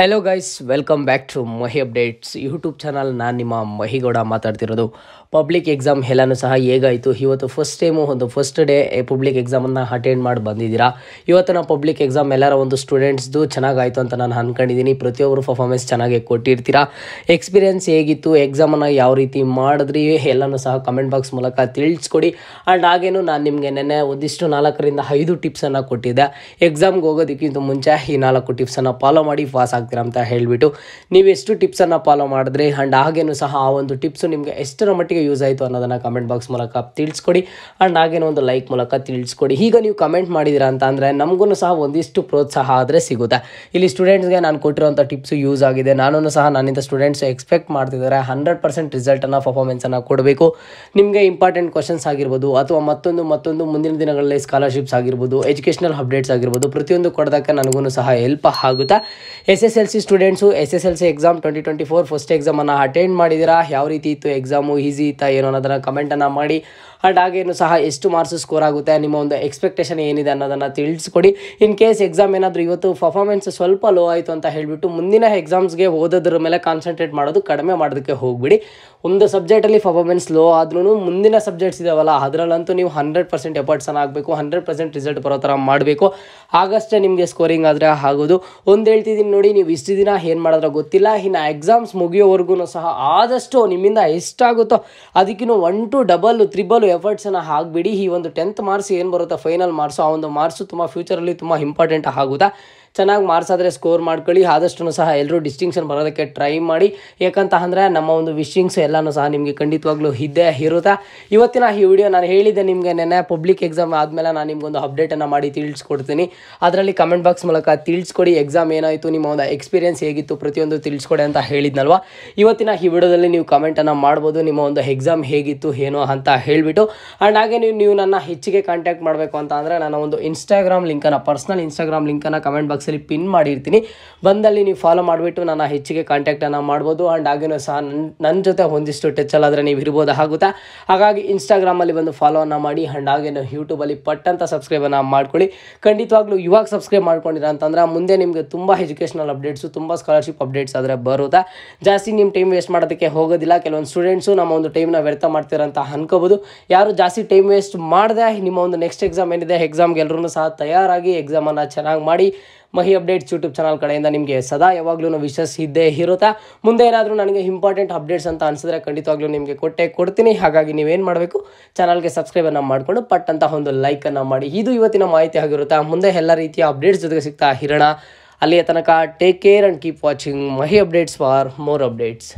hello guys welcome back to Mahi updates YouTube channel ನಾನು ನಿಮ್ಮ ಮಹಿಗೌಡ ಮಾತಾಡ್ತಿರೋದು ಪಬ್ಲಿಕ್ ಎಕ್ಸಾಮ್ ಎಲ್ಲಾನು ಸಹ ಹೇಗಾಯಿತು ಇವತ್ತು ಫಸ್ಟ್ ಟೈಮು ಒಂದು ಫಸ್ಟ್ ಡೇ ಪಬ್ಲಿಕ್ ಎಕ್ಸಾಮನ್ನು ಅಟೆಂಡ್ ಮಾಡಿ ಬಂದಿದ್ದೀರಾ ಇವತ್ತು ನಾವು ಪಬ್ಲಿಕ್ ಎಕ್ಸಾಮ್ ಎಲ್ಲರ ಒಂದು ಸ್ಟೂಡೆಂಟ್ಸ್ದು ಚೆನ್ನಾಗಾಯಿತು ಅಂತ ನಾನು ಅಂದ್ಕೊಂಡಿದ್ದೀನಿ ಪ್ರತಿಯೊಬ್ಬರು ಪರ್ಫಾರ್ಮೆನ್ಸ್ ಚೆನ್ನಾಗಿ ಕೊಟ್ಟಿರ್ತೀರಾ ಎಕ್ಸ್ಪೀರಿಯೆನ್ಸ್ ಹೇಗಿತ್ತು ಎಕ್ಸಾಮನ್ನು ಯಾವ ರೀತಿ ಮಾಡಿದ್ರಿ ಎಲ್ಲನೂ ಸಹ ಕಮೆಂಟ್ ಬಾಕ್ಸ್ ಮೂಲಕ ತಿಳಿಸ್ಕೊಡಿ ಆ್ಯಂಡ್ ಹಾಗೇನು ನಾನು ನಿಮಗೆ ನೆನ್ನೆ ಒಂದಿಷ್ಟು ನಾಲ್ಕರಿಂದ ಐದು ಟಿಪ್ಸನ್ನು ಕೊಟ್ಟಿದ್ದೆ ಎಕ್ಸಾಮ್ಗೆ ಹೋಗೋದಕ್ಕಿಂತ ಮುಂಚೆ ಈ ನಾಲ್ಕು ಟಿಪ್ಸನ್ನು ಫಾಲೋ ಮಾಡಿ ಪಾಸ್ ಆಗ್ತೀರಾ ಅಂತ ಹೇಳಿಬಿಟ್ಟು ನೀವು ಎಷ್ಟು ಟಿಪ್ಸನ್ನು ಫಾಲೋ ಮಾಡಿದ್ರಿ ಆ್ಯಂಡ್ ಹಾಗೇನು ಸಹ ಆ ಒಂದು ಟಿಪ್ಸು ನಿಮಗೆ ಎಷ್ಟರ ಮಟ್ಟಿಗೆ ಯೂಸ್ ಆಯಿತು ಅನ್ನೋದನ್ನು ಕಮೆಂಟ್ ಬಾಕ್ಸ್ ಮೂಲಕ ತಿಳಿಸ್ಕೊಡಿ ಆ್ಯಂಡ್ ಹಾಗೇನೋ ಒಂದು ಲೈಕ್ ಮೂಲಕ ತಿಳಿಸ್ಕೊಡಿ ಈಗ ನೀವು ಕಮೆಂಟ್ ಮಾಡಿದಿರಾ ಅಂತ ಅಂದರೆ ನಮಗೂ ಸಹ ಒಂದಿಷ್ಟು ಪ್ರೋತ್ಸಾಹ ಆದರೆ ಸಿಗುತ್ತೆ ಇಲ್ಲಿ ಸ್ಟೂಡೆಂಟ್ಸ್ಗೆ ನಾನು ಕೊಟ್ಟಿರೋಂಥ ಟಿಪ್ಸು ಯೂಸ್ ಆಗಿದೆ ನಾನು ಸಹ ನನ್ನಿಂದ ಸ್ಟೂಡೆಂಟ್ಸ್ ಎಕ್ಸ್ಪೆಕ್ಟ್ ಮಾಡ್ತಿದ್ದಾರೆ ಹಂಡ್ರೆಡ್ ಪರ್ಸೆಂಟ್ ರಿಸಲ್ಟನ್ನು ಪರ್ಫಾರ್ಮೆನ್ಸನ್ನು ಕೊಡಬೇಕು ನಿಮಗೆ ಇಂಪಾರ್ಟೆಂಟ್ ಕ್ವಶನ್ಸ್ ಆಗಿರ್ಬೋದು ಅಥವಾ ಮತ್ತೊಂದು ಮತ್ತೊಂದು ಮುಂದಿನ ದಿನಗಳಲ್ಲಿ ಸ್ಕಾಲರ್ಶಿಪ್ಸ್ ಆಗಿರ್ಬೋದು ಎಜುಕೇಷನಲ್ ಅಪ್ಡೇಟ್ಸ್ ಆಗಿರ್ಬೋದು ಪ್ರತಿಯೊಂದು ಕೊಡೋದಕ್ಕೆ ನನಗೂ ಸಹ ಹೆಲ್ಪ್ ಆಗುತ್ತಾ S S L C students S S L C exam twenty twenty four first ಎಕ್ಸಾಮನ್ನು ಅಟೆಂಡ್ ಮಾಡಿದ್ದೀರಾ ಯಾವ ರೀತಿ ಇತ್ತು ಎಕ್ಸಾಮು ಈಸಿ ಏನ ಏನೋ ಅನ್ನೋದನ್ನು ಕಮೆಂಟನ್ನು ಮಾಡಿ ಆ್ಯಂಡ್ ಹಾಗೇನು ಸಹ ಎಷ್ಟು ಮಾರ್ಕ್ಸ್ ಸ್ಕೋರ್ ಆಗುತ್ತೆ ನಿಮ್ಮ ಒಂದು ಎಕ್ಸ್ಪೆಕ್ಟೇಷನ್ ಏನಿದೆ ಅನ್ನೋದನ್ನು ತಿಳಿಸ್ಕೊಡಿ ಇನ್ ಕೇಸ್ ಎಕ್ಸಾಮ್ ಏನಾದರೂ ಇವತ್ತು ಪರ್ಫಾರ್ಮೆನ್ಸ್ ಸ್ವಲ್ಪ ಲೋ ಆಯಿತು ಅಂತ ಹೇಳಿಬಿಟ್ಟು ಮುಂದಿನ ಎಕ್ಸಾಮ್ಸ್ಗೆ ಓದೋದ್ರ ಮೇಲೆ ಕಾನ್ಸಂಟ್ರೇಟ್ ಮಾಡೋದು ಕಡಿಮೆ ಮಾಡೋದಕ್ಕೆ ಹೋಗ್ಬಿಡಿ ಒಂದು ಸಬ್ಜೆಕ್ಟಲ್ಲಿ ಪರ್ಫಾಮೆನ್ಸ್ ಲೋ ಆದ್ರೂ ಮುಂದಿನ ಸಬ್ಜೆಕ್ಟ್ಸ್ ಇದಾವಲ್ಲ ಅದರಲ್ಲಂತೂ ನೀವು ಹಂಡ್ರೆಡ್ ಪರ್ಸೆಂಟ್ ಎಫರ್ಟ್ಸನ್ನು ಆಗಬೇಕು ಹಂಡ್ರೆಡ್ ಪರ್ಸೆಂಟ್ ರಿಸಲ್ಟ್ ಬರೋ ಥರ ಮಾಡಬೇಕು ಆಗಷ್ಟೇ ನಿಮಗೆ ಸ್ಕೋರಿಂಗ್ ಆದರೆ ಆಗೋದು ಒಂದು ಹೇಳ್ತಿದ್ದೀನಿ ನೋಡಿ ನೀವು ಇಷ್ಟು ದಿನ ಏನು ಮಾಡಿದ್ರೆ ಗೊತ್ತಿಲ್ಲ ಇನ್ನು ಎಕ್ಸಾಮ್ಸ್ ಮುಗಿಯೋವರೆಗೂ ಸಹ ಆದಷ್ಟು ನಿಮ್ಮಿಂದ ಎಷ್ಟಾಗುತ್ತೋ ಅದಕ್ಕಿನ್ನೂ ಒನ್ ಟು ಡಬಲ್ ತ್ರಿಬಲ್ ಎಫರ್ಟ್ಸನ್ನು ಹಾಕ್ಬಿಡಿ ಈ ಒಂದು ಟೆಂತ್ ಮಾರ್ಕ್ಸ್ ಏನು ಬರುತ್ತಾ ಫೈನಲ್ ಮಾರ್ಕ್ಸು ಆ ಒಂದು ಮಾರ್ಕ್ಸು ತುಂಬ ಫ್ಯೂಚರಲ್ಲಿ ತುಂಬ ಇಂಪಾರ್ಟೆಂಟ್ ಆಗುತ್ತಾ ಚೆನ್ನಾಗಿ ಮಾರ್ಕ್ಸ್ ಆದರೆ ಸ್ಕೋರ್ ಮಾಡ್ಕೊಳ್ಳಿ ಆದಷ್ಟು ಸಹ ಎಲ್ಲರೂ ಡಿಸ್ಟಿಂಕ್ಷನ್ ಬರೋದಕ್ಕೆ ಟ್ರೈ ಮಾಡಿ ಯಾಕಂತ ಅಂದರೆ ನಮ್ಮ ಒಂದು ವಿಶಿಂಗ್ಸ್ ಎಲ್ಲನೂ ಸಹ ನಿಮಗೆ ಖಂಡಿತವಾಗ್ಲೂ ಇದ್ದೇ ಇರುತ್ತೆ ಇವತ್ತಿನ ಈ ವಿಡಿಯೋ ನಾನು ಹೇಳಿದ್ದೆ ನಿಮಗೆ ನೆನೆ ಪಬ್ಲಿಕ್ ಎಕ್ಸಾಮ್ ಆದಮೇಲೆ ನಾನು ನಿಮ್ಗೊಂದು ಅಪ್ಡೇಟನ್ನು ಮಾಡಿ ತಿಳಿಸ್ಕೊಡ್ತೀನಿ ಅದರಲ್ಲಿ ಕಮೆಂಟ್ ಬಾಕ್ಸ್ ಮೂಲಕ ತಿಳಿಸ್ಕೊಡಿ ಎಕ್ಸಾಮ್ ಏನಾಯಿತು ನಿಮ್ಮ ಒಂದು ಎಕ್ಸ್ಪೀರಿಯನ್ಸ್ ಹೇಗಿತ್ತು ಪ್ರತಿಯೊಂದು ತಿಳಿಸ್ಕೊಡಿ ಅಂತ ಹೇಳಿದ್ನಲ್ವ ಇವತ್ತಿನ ಈ ವಿಡಿಯೋದಲ್ಲಿ ನೀವು ಕಮೆಂಟನ್ನು ಮಾಡ್ಬೋದು ನಿಮ್ಮ ಒಂದು ಎಕ್ಸಾಮ್ ಹೇಗಿತ್ತು ಏನೋ ಅಂತ ಹೇಳಿಬಿಟ್ಟು ಆ್ಯಂಡ್ ಹಾಗೆ ನೀವು ನೀವು ನನ್ನ ಹೆಚ್ಚಿಗೆ ಕಾಂಟ್ಯಾಕ್ಟ್ ಮಾಡಬೇಕು ಅಂತ ಅಂದರೆ ನಾನು ಒಂದು ಇನ್ಸ್ಟಾಗ್ರಾಮ್ ಲಿಂಕನ್ನು ಪರ್ಸ್ನಲ್ ಇನ್ಸ್ಟಾಗ್ರಾಮ್ ಲಿಂಕನ್ನು ಕಮೆಂಟ್ ಬಾಕ್ಸ್ ಅಲ್ಲಿ ಪಿನ್ ಮಾಡಿರ್ತೀನಿ ಬಂದಲ್ಲಿ ನೀವು ಫಾಲೋ ಮಾಡಿಬಿಟ್ಟು ನಾನು ಹೆಚ್ಚಿಗೆ ಕಾಂಟ್ಯಾಕ್ಟನ್ನು ಮಾಡ್ಬೋದು ಆ್ಯಂಡ್ ಹಾಗೇನೂ ಸಹ ನನ್ನ ನನ್ನ ಜೊತೆ ಒಂದಿಷ್ಟು ಟೆಚ್ಚಲ್ಲಾದರೆ ನೀವು ಇರ್ಬೋದು ಆಗುತ್ತಾ ಹಾಗಾಗಿ ಇನ್ಸ್ಟಾಗ್ರಾಮಲ್ಲಿ ಬಂದು ಅನ್ನು ಮಾಡಿ ಆ್ಯಂಡ್ ಹಾಗೇನು ಯೂಟ್ಯೂಬಲ್ಲಿ ಪಟ್ಟಂತ ಸಬ್ಸ್ಕ್ರೈಬನ್ನು ಮಾಡ್ಕೊಳ್ಳಿ ಖಂಡಿತವಾಗ್ಲೂ ಇವಾಗ ಸಬ್ಸ್ಕ್ರೈಬ್ ಮಾಡ್ಕೊಂಡಿರ ಅಂತಂದ್ರೆ ಮುಂದೆ ನಿಮಗೆ ತುಂಬ ಎಜುಕೇಷನಲ್ ಅಪ್ಡೇಟ್ಸು ತುಂಬ ಸ್ಕಾಲರ್ಶಿಪ್ ಅಪ್ಡೇಟ್ಸ್ ಆದರೆ ಬರುತ್ತಾ ಜಾಸ್ತಿ ನಿಮ್ಮ ಟೈಮ್ ವೇಸ್ಟ್ ಮಾಡೋದಕ್ಕೆ ಹೋಗೋದಿಲ್ಲ ಕೆಲವೊಂದು ಸ್ಟೂಡೆಂಟ್ಸು ನಮ್ಮ ಒಂದು ಟೈಮ್ನ ವ್ಯರ್ಥ ಮಾಡ್ತೀರಂತ ಅನ್ಕೋಬೋದು ಯಾರು ಜಾಸ್ತಿ ಟೈಮ್ ವೇಸ್ಟ್ ಮಾಡಿದೆ ನಿಮ್ಮ ಒಂದು ನೆಕ್ಸ್ಟ್ ಎಕ್ಸಾಮ್ ಏನಿದೆ ಎಕ್ಸಾಮ್ಗೆ ಎಲ್ಲರೂ ಸಹ ತಯಾರಾಗಿ ಎಕ್ಸಾಮನ್ನು ಚೆನ್ನಾಗಿ ಮಾಡಿ ಮಹಿ ಅಪ್ಡೇಟ್ಸ್ ಯೂಟ್ಯೂಬ್ ಚಾನಲ್ ಕಡೆಯಿಂದ ನಿಮಗೆ ಸದಾ ಯಾವಾಗಲೂ ವಿಶಸ್ ಇದ್ದೇ ಇರುತ್ತೆ ಮುಂದೆ ಏನಾದರೂ ನನಗೆ ಇಂಪಾರ್ಟೆಂಟ್ ಅಪ್ಡೇಟ್ಸ್ ಅಂತ ಅನಿಸಿದ್ರೆ ಖಂಡಿತವಾಗ್ಲೂ ನಿಮಗೆ ಕೊಟ್ಟೆ ಕೊಡ್ತೀನಿ ಹಾಗಾಗಿ ನೀವೇನು ಮಾಡಬೇಕು ಚಾನಲ್ಗೆ ಸಬ್ಸ್ಕ್ರೈಬನ್ನು ಮಾಡಿಕೊಂಡು ಪಟ್ ಒಂದು ಲೈಕನ್ನು ಮಾಡಿ ಇದು ಇವತ್ತಿನ ಮಾಹಿತಿ ಆಗಿರುತ್ತೆ ಮುಂದೆ ಎಲ್ಲ ರೀತಿಯ ಅಪ್ಡೇಟ್ಸ್ ಜೊತೆಗೆ ಸಿಗ್ತಾ ಇರೋಣ ಅಲ್ಲಿಯ ತನಕ take care and keep watching Mahi updates for more updates